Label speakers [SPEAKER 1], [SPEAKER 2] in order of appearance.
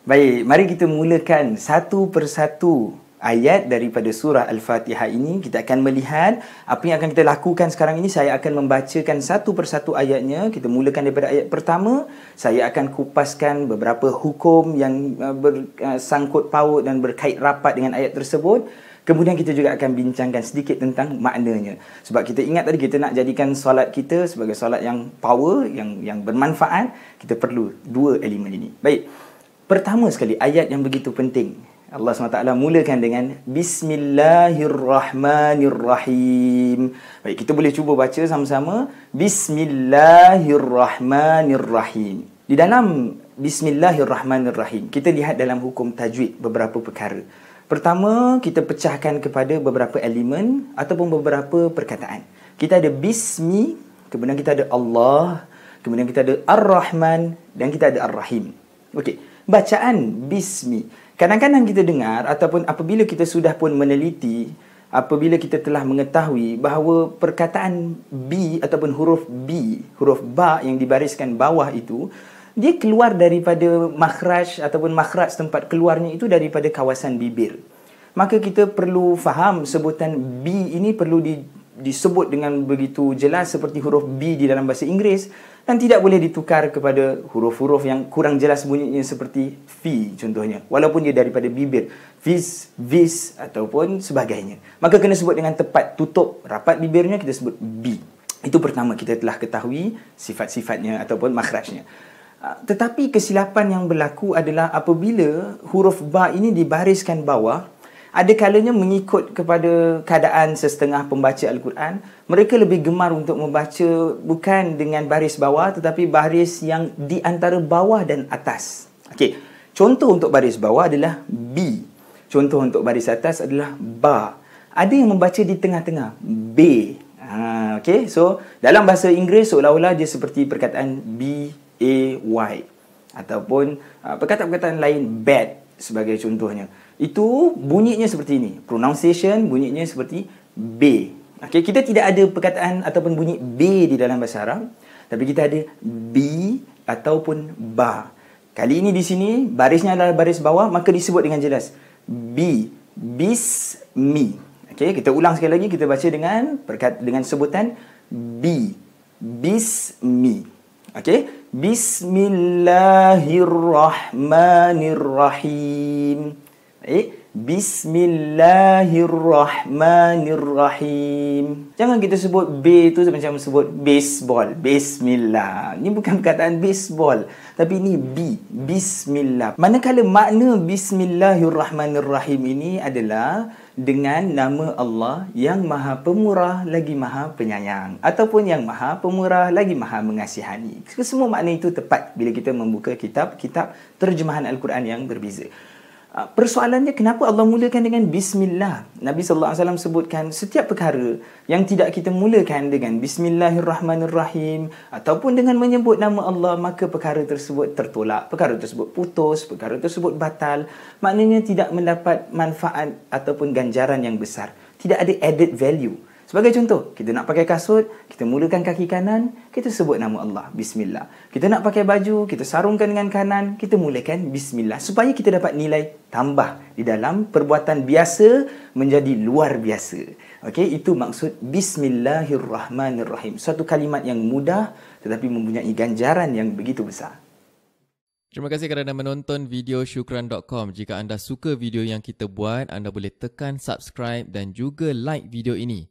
[SPEAKER 1] Baik, mari kita mulakan satu persatu ayat daripada surah Al-Fatihah ini. Kita akan melihat apa yang akan kita lakukan sekarang ini. Saya akan membacakan satu persatu ayatnya. Kita mulakan daripada ayat pertama. Saya akan kupaskan beberapa hukum yang uh, bersangkut uh, paut dan berkait rapat dengan ayat tersebut. Kemudian kita juga akan bincangkan sedikit tentang maknanya. Sebab kita ingat tadi kita nak jadikan solat kita sebagai solat yang power, yang yang bermanfaat. Kita perlu dua elemen ini. Baik. Pertama sekali ayat yang begitu penting. Allah SWT mulakan dengan Bismillahirrahmanirrahim. Baik, kita boleh cuba baca sama-sama. Bismillahirrahmanirrahim. Di dalam Bismillahirrahmanirrahim, kita lihat dalam hukum tajwid beberapa perkara. Pertama, kita pecahkan kepada beberapa elemen ataupun beberapa perkataan. Kita ada Bismi, kemudian kita ada Allah, kemudian kita ada Ar-Rahman dan kita ada Ar-Rahim. Okey, bacaan bismi. Kadang-kadang kita dengar ataupun apabila kita sudah pun meneliti, apabila kita telah mengetahui bahawa perkataan B ataupun huruf B, huruf Ba yang dibariskan bawah itu, dia keluar daripada makhraj ataupun makhraj tempat keluarnya itu daripada kawasan bibir. Maka kita perlu faham sebutan B ini perlu di, disebut dengan begitu jelas seperti huruf B di dalam bahasa Inggeris dan tidak boleh ditukar kepada huruf-huruf yang kurang jelas bunyinya seperti V contohnya walaupun dia daripada bibir vis vis ataupun sebagainya maka kena sebut dengan tepat tutup rapat bibirnya kita sebut B itu pertama kita telah ketahui sifat-sifatnya ataupun makhrajnya ah, tetapi kesilapan yang berlaku adalah apabila huruf ba ini dibariskan bawah ada kalanya mengikut kepada keadaan sesetengah pembaca Al-Quran, mereka lebih gemar untuk membaca bukan dengan baris bawah tetapi baris yang di antara bawah dan atas. Okey. Contoh untuk baris bawah adalah B. Contoh untuk baris atas adalah Ba. Ada yang membaca di tengah-tengah. B. Ha, okay. So, dalam bahasa Inggeris seolah-olah dia seperti perkataan B, A, Y. Ataupun uh, perkataan-perkataan lain, bad sebagai contohnya itu bunyinya seperti ini. Pronunciation bunyinya seperti B. Okay, kita tidak ada perkataan ataupun bunyi B di dalam bahasa Arab. Tapi kita ada B ataupun Ba. Kali ini di sini, barisnya adalah baris bawah, maka disebut dengan jelas. B. bismi. Okay, kita ulang sekali lagi, kita baca dengan perkat, dengan sebutan B. bismi. Okay. Bismillahirrahmanirrahim. Eh, Bismillahirrahmanirrahim. Jangan kita sebut B tu macam sebut baseball. Bismillah. Ini bukan perkataan baseball. Tapi ini B. Bismillah. Manakala makna Bismillahirrahmanirrahim ini adalah dengan nama Allah yang maha pemurah lagi maha penyayang ataupun yang maha pemurah lagi maha mengasihani. Semua makna itu tepat bila kita membuka kitab-kitab terjemahan Al-Quran yang berbeza. Ah, persoalannya kenapa Allah mulakan dengan bismillah? Nabi sallallahu alaihi wasallam sebutkan setiap perkara yang tidak kita mulakan dengan bismillahirrahmanirrahim ataupun dengan menyebut nama Allah maka perkara tersebut tertolak, perkara tersebut putus, perkara tersebut batal, maknanya tidak mendapat manfaat ataupun ganjaran yang besar. Tidak ada added value. Sebagai contoh, kita nak pakai kasut, kita mulakan kaki kanan, kita sebut nama Allah, bismillah. Kita nak pakai baju, kita sarungkan dengan kanan, kita mulakan bismillah supaya kita dapat nilai tambah di dalam perbuatan biasa menjadi luar biasa. Okay, itu maksud bismillahirrahmanirrahim. Satu kalimat yang mudah tetapi mempunyai ganjaran yang begitu besar. Terima kasih kerana menonton video syukran.com. Jika anda suka video yang kita buat, anda boleh tekan subscribe dan juga like video ini.